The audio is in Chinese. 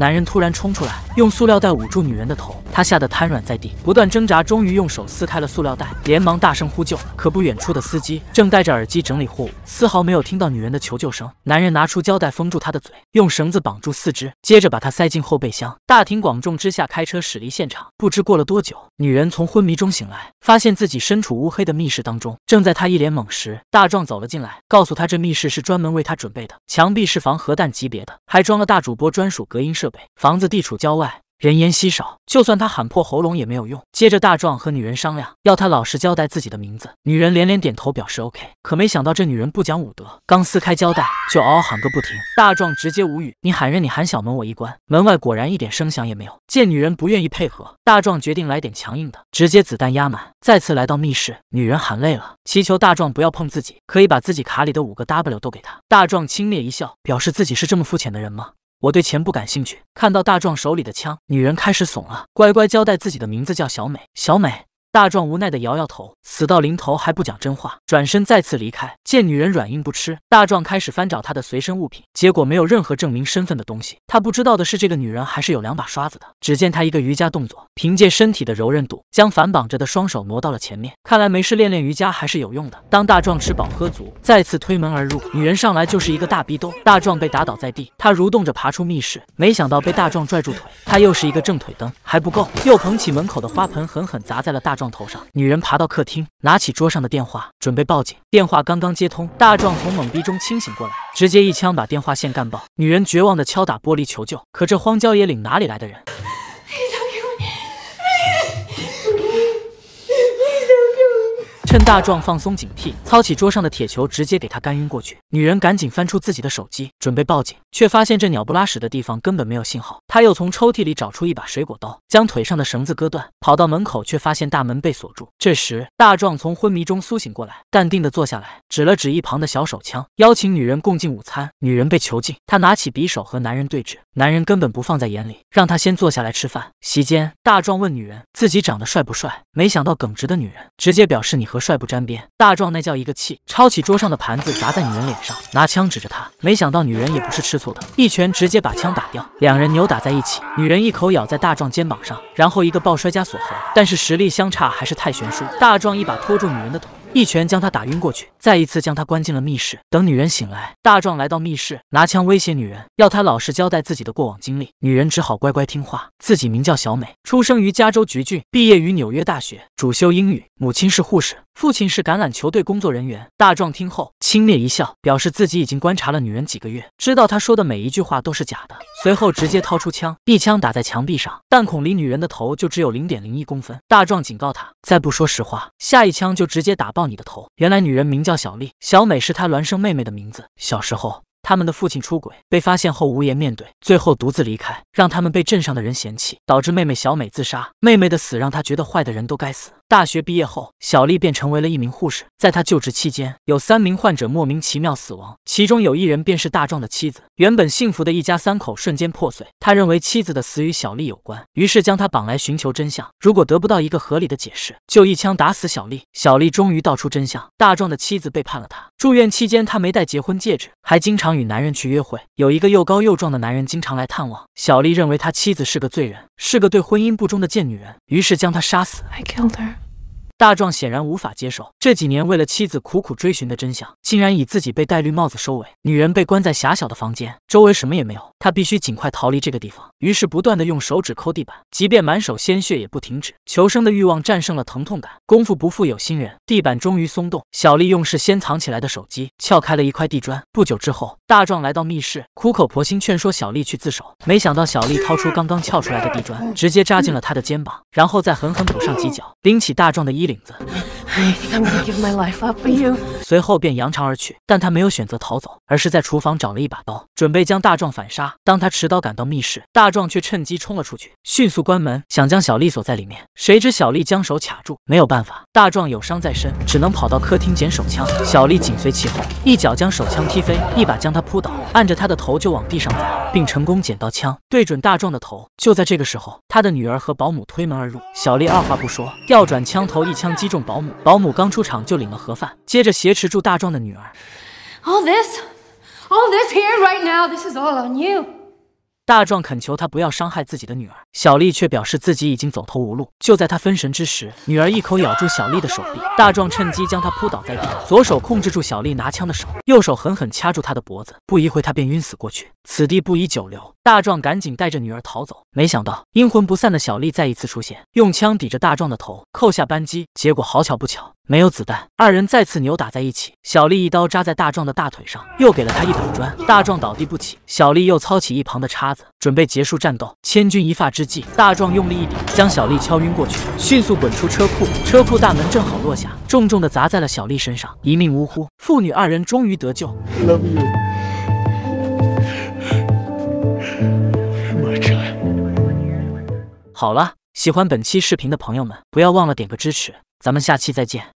男人突然冲出来，用塑料袋捂住女人的头，她吓得瘫软在地，不断挣扎，终于用手撕开了塑料袋，连忙大声呼救。可不远处的司机正戴着耳机整理货物，丝毫没有听到女人的求救声。男人拿出胶带封住她的嘴，用绳子绑住四肢，接着把她塞进后备箱，大庭广众之下开车驶离现场。不知过了多久，女人从昏迷中醒来，发现自己身处乌黑的密室当中。正在她一脸懵时，大壮走了进来，告诉她这密室是专门为她准备的，墙壁是防核弹级别的，还装了大主播专属隔音。设备房子地处郊外，人烟稀少，就算他喊破喉咙也没有用。接着大壮和女人商量，要他老实交代自己的名字。女人连连点头，表示 OK。可没想到这女人不讲武德，刚撕开胶带就嗷嗷喊个不停。大壮直接无语：“你喊人，你喊小门，我一关，门外果然一点声响也没有。”见女人不愿意配合，大壮决定来点强硬的，直接子弹压满，再次来到密室。女人喊累了，祈求大壮不要碰自己，可以把自己卡里的五个 W 都给他。大壮轻蔑一笑，表示自己是这么肤浅的人吗？我对钱不感兴趣。看到大壮手里的枪，女人开始怂了，乖乖交代自己的名字叫小美。小美。大壮无奈的摇摇头，死到临头还不讲真话，转身再次离开。见女人软硬不吃，大壮开始翻找她的随身物品，结果没有任何证明身份的东西。他不知道的是，这个女人还是有两把刷子的。只见她一个瑜伽动作，凭借身体的柔韧度，将反绑着的双手挪到了前面。看来没事练练瑜伽还是有用的。当大壮吃饱喝足，再次推门而入，女人上来就是一个大逼兜，大壮被打倒在地。他蠕动着爬出密室，没想到被大壮拽住腿，他又是一个正腿蹬，还不够，又捧起门口的花盆狠狠砸在了大壮。撞头上，女人爬到客厅，拿起桌上的电话，准备报警。电话刚刚接通，大壮从懵逼中清醒过来，直接一枪把电话线干爆。女人绝望地敲打玻璃求救，可这荒郊野岭哪里来的人？趁大壮放松警惕，操起桌上的铁球，直接给他干晕过去。女人赶紧翻出自己的手机，准备报警，却发现这鸟不拉屎的地方根本没有信号。她又从抽屉里找出一把水果刀，将腿上的绳子割断，跑到门口，却发现大门被锁住。这时，大壮从昏迷中苏醒过来，淡定地坐下来，指了指一旁的小手枪，邀请女人共进午餐。女人被囚禁，她拿起匕首和男人对峙，男人根本不放在眼里，让他先坐下来吃饭。席间，大壮问女人自己长得帅不帅，没想到耿直的女人直接表示你和帅不沾边。大壮那叫一个气，抄起桌上的盘子砸在女人脸。拿枪指着他，没想到女人也不是吃醋的，一拳直接把枪打掉，两人扭打在一起，女人一口咬在大壮肩膀上，然后一个抱摔加锁喉，但是实力相差还是太悬殊，大壮一把拖住女人的腿，一拳将她打晕过去，再一次将她关进了密室。等女人醒来，大壮来到密室，拿枪威胁女人，要她老实交代自己的过往经历，女人只好乖乖听话，自己名叫小美，出生于加州橘郡，毕业于纽约大学，主修英语，母亲是护士。父亲是橄榄球队工作人员。大壮听后轻蔑一笑，表示自己已经观察了女人几个月，知道她说的每一句话都是假的。随后直接掏出枪，一枪打在墙壁上，弹孔离女人的头就只有零点零一公分。大壮警告她，再不说实话，下一枪就直接打爆你的头。原来女人名叫小丽，小美是她孪生妹妹的名字。小时候他们的父亲出轨被发现后无颜面对，最后独自离开，让他们被镇上的人嫌弃，导致妹妹小美自杀。妹妹的死让他觉得坏的人都该死。大学毕业后，小丽便成为了一名护士。在她就职期间，有三名患者莫名其妙死亡，其中有一人便是大壮的妻子。原本幸福的一家三口瞬间破碎，他认为妻子的死与小丽有关，于是将她绑来寻求真相。如果得不到一个合理的解释，就一枪打死小丽。小丽终于道出真相：大壮的妻子背叛了他。住院期间，他没戴结婚戒指，还经常与男人去约会。有一个又高又壮的男人经常来探望小丽，认为他妻子是个罪人，是个对婚姻不忠的贱女人，于是将他杀死。I killed her. 大壮显然无法接受，这几年为了妻子苦苦追寻的真相，竟然以自己被戴绿帽子收尾。女人被关在狭小的房间，周围什么也没有，他必须尽快逃离这个地方。于是不断的用手指抠地板，即便满手鲜血也不停止。求生的欲望战胜了疼痛感。功夫不负有心人，地板终于松动。小丽用事先藏起来的手机撬开了一块地砖。不久之后，大壮来到密室，苦口婆心劝说小丽去自首。没想到小丽掏出刚刚撬出来的地砖，直接扎进了他的肩膀，然后再狠狠补上几脚，拎起大壮的衣领。子。随后便扬长而去，但他没有选择逃走，而是在厨房找了一把刀，准备将大壮反杀。当他持刀赶到密室，大壮却趁机冲了出去，迅速关门，想将小丽锁在里面。谁知小丽将手卡住，没有办法，大壮有伤在身，只能跑到客厅捡手枪。小丽紧随其后，一脚将手枪踢飞，一把将他扑倒，按着他的头就往地上砸，并成功捡到枪，对准大壮的头。就在这个时候，他的女儿和保姆推门而入，小丽二话不说，调转枪头一枪。枪击中保姆，保姆刚出场就领了盒饭，接着挟持住大壮的女儿。All this, all this here right now, this is all on you. 大壮恳求她不要伤害自己的女儿，小丽却表示自己已经走投无路。就在他分神之时，女儿一口咬住小丽的手臂，大壮趁机将她扑倒在地，左手控制住小丽拿枪的手，右手狠狠掐住她的脖子，不一会她便晕死过去。此地不宜久留。大壮赶紧带着女儿逃走，没想到阴魂不散的小丽再一次出现，用枪抵着大壮的头扣下扳机，结果好巧不巧没有子弹，二人再次扭打在一起，小丽一刀扎在大壮的大腿上，又给了他一板砖，大壮倒地不起，小丽又操起一旁的叉子准备结束战斗，千钧一发之际，大壮用力一顶将小丽敲晕过去，迅速滚出车库，车库大门正好落下，重重的砸在了小丽身上，一命呜呼，父女二人终于得救。好了，喜欢本期视频的朋友们，不要忘了点个支持，咱们下期再见。